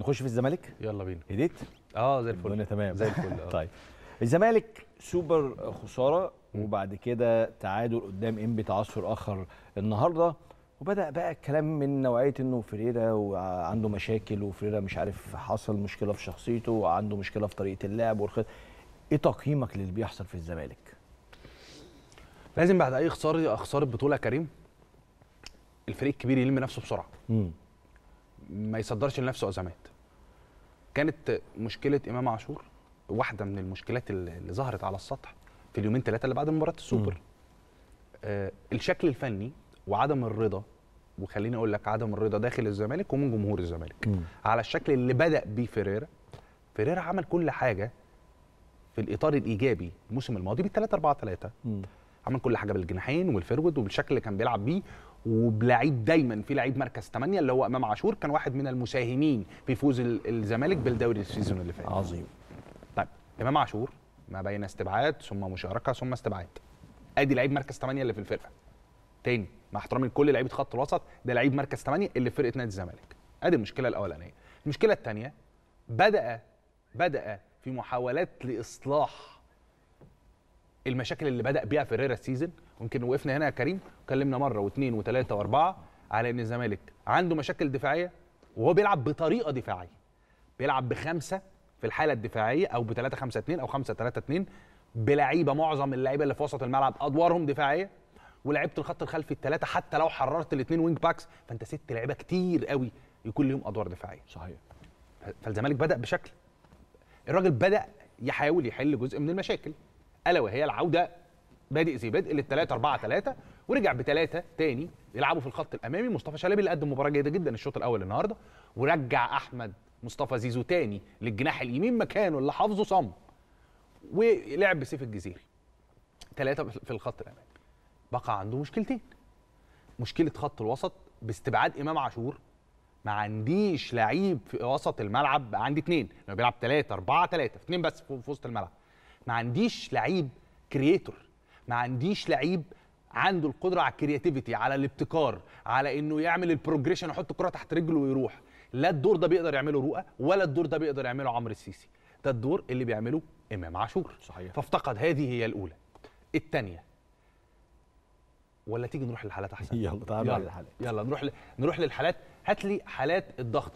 نخش في الزمالك يلا بينا هديت اه زي الفل الدنيا تمام زي الفل آه. طيب الزمالك سوبر خساره وبعد كده تعادل قدام انبي تعثر اخر النهارده وبدا بقى الكلام من نوعيه انه فريرا وعنده مشاكل وفريرا مش عارف حصل مشكله في شخصيته وعنده مشكله في طريقه اللعب والخط ايه تقييمك للي بيحصل في الزمالك لازم بعد اي خساره خساره بطوله كريم الفريق الكبير يلم نفسه بسرعه ما يصدرش لنفسه ازمات كانت مشكله امام عاشور واحده من المشكلات اللي ظهرت على السطح في اليومين ثلاثه اللي بعد مباراه السوبر آه الشكل الفني وعدم الرضا وخليني اقول لك عدم الرضا داخل الزمالك ومن جمهور الزمالك مم. على الشكل اللي بدا بيه فيريرا فيريرا عمل كل حاجه في الاطار الايجابي الموسم الماضي بال 3 4 3 عمل كل حاجه بالجناحين والفرود وبالشكل اللي كان بيلعب بيه وبلعيب دايما في لعيب مركز 8 اللي هو امام عاشور كان واحد من المساهمين في فوز الزمالك بالدوري السيزون اللي فات عظيم طيب امام عاشور ما بين استبعاد ثم مشاركه ثم استبعاد ادي لعيب مركز 8 اللي في الفرقه تاني مع احترامي لكل لعيبه خط الوسط ده لعيب مركز 8 اللي في فرقه نادي الزمالك ادي المشكله الاولانيه المشكله الثانيه بدا بدا في محاولات لاصلاح المشاكل اللي بدا بيها فيريرا السيزون ممكن وقفنا هنا يا كريم وكلمنا مره واثنين وثلاثه واربعه على ان الزمالك عنده مشاكل دفاعيه وهو بيلعب بطريقه دفاعيه بيلعب بخمسه في الحاله الدفاعيه او ب 3 5 2 او 5 3 2 بلعيبه معظم اللعيبه اللي في وسط الملعب ادوارهم دفاعيه ولعيبه الخط الخلفي الثلاثه حتى لو حررت الاثنين وينج باكس فانت ست لعيبه كتير قوي يكون لهم ادوار دفاعيه صحيح فالزمالك بدا بشكل الراجل بدا يحاول يحل جزء من المشاكل الا وهي العوده بادئ زي بادئ لل 3 4 3 ورجع بثلاثه تاني يلعبوا في الخط الامامي مصطفى شلبي اللي قدم مباراه جيده جدا الشوط الاول النهارده ورجع احمد مصطفى زيزو تاني للجناح اليمين مكانه اللي حافظه صم ولعب بسيف الجزيري ثلاثه في الخط الامامي بقى عنده مشكلتين مشكله خط الوسط باستبعاد امام عاشور ما عنديش لعيب في وسط الملعب عندي اثنين لو بيلعب ثلاثة أربعة ثلاثة اثنين بس في وسط الملعب ما عنديش لعيب كرييتور ما عنديش لعيب عنده القدره على الكرياتيفيتي على الابتكار على انه يعمل البروجريشن يحط الكره تحت رجله ويروح لا الدور ده بيقدر يعمله رؤى ولا الدور ده بيقدر يعمله عمرو السيسي ده الدور اللي بيعمله امام عاشور صحيح فافتقد هذه هي الاولى الثانيه ولا تيجي نروح للحالات احسن يلا تعالى يلا, يلا نروح ل... نروح للحالات هات لي حالات الضغط